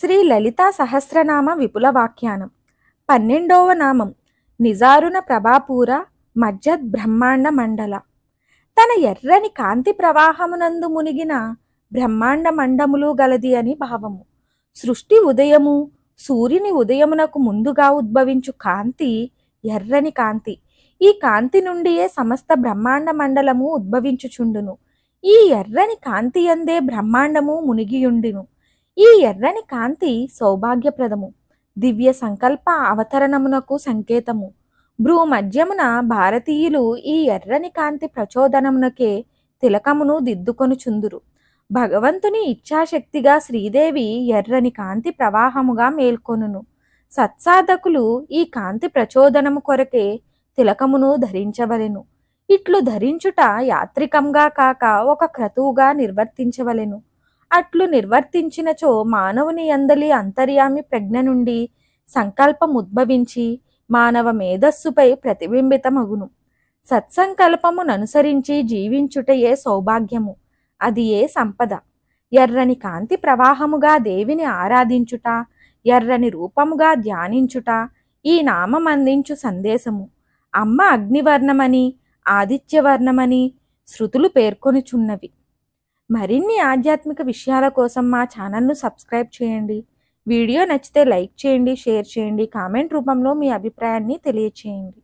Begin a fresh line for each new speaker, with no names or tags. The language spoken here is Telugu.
శ్రీ లలితా సహస్రనామ విపుల వాఖ్యానం పన్నెండవ నామం నిజారుణ ప్రభాపూర మజ్జద్ బ్రహ్మాండ మండల తన ఎర్రని కాంతి ప్రవాహమునందు మునిగిన బ్రహ్మాండ మండములు గలది అని భావము సృష్టి ఉదయము సూర్యుని ఉదయమునకు ముందుగా ఉద్భవించు కాంతి ఎర్రని కాంతి ఈ కాంతి నుండియే సమస్త బ్రహ్మాండ మండలము ఉద్భవించుచుండును ఈ ఎర్రని కాంతి అందే బ్రహ్మాండము మునిగియుండును ఈ ఎర్రని కాంతి సౌభాగ్యప్రదము దివ్య సంకల్ప అవతరణమునకు సంకేతము భ్రూమధ్యమున భారతీయులు ఈ ఎర్రని కాంతి ప్రచోదనమునకే తిలకమును దిద్దుకొనుచుందురు భగవంతుని ఇచ్ఛాశక్తిగా శ్రీదేవి ఎర్రని కాంతి ప్రవాహముగా మేల్కొనును సత్సాధకులు ఈ కాంతి ప్రచోదనము కొరకే తిలకమును ధరించవలెను ఇట్లు ధరించుట యాత్రికంగా కాక ఒక క్రతువుగా నిర్వర్తించవలెను అట్లు నిర్వర్తించినచో మానవుని అందలి అంతర్యామి ప్రజ్ఞ నుండి సంకల్పం ఉద్భవించి మానవ మేధస్సుపై ప్రతిబింబితమగును సత్సంకల్పముననుసరించి జీవించుటయే సౌభాగ్యము అది ఏ సంపద ఎర్రని కాంతి ప్రవాహముగా దేవిని ఆరాధించుట ఎర్రని రూపముగా ధ్యానించుట ఈ నామం అందించు సందేశము అమ్మ అగ్నివర్ణమని ఆదిత్యవర్ణమని శృతులు పేర్కొనుచున్నవి మరిన్ని ఆధ్యాత్మిక విషయాల కోసం మా ఛానల్ను సబ్స్క్రైబ్ చేయండి వీడియో నచ్చితే లైక్ చేయండి షేర్ చేయండి కామెంట్ రూపంలో మీ అభిప్రాయాన్ని తెలియచేయండి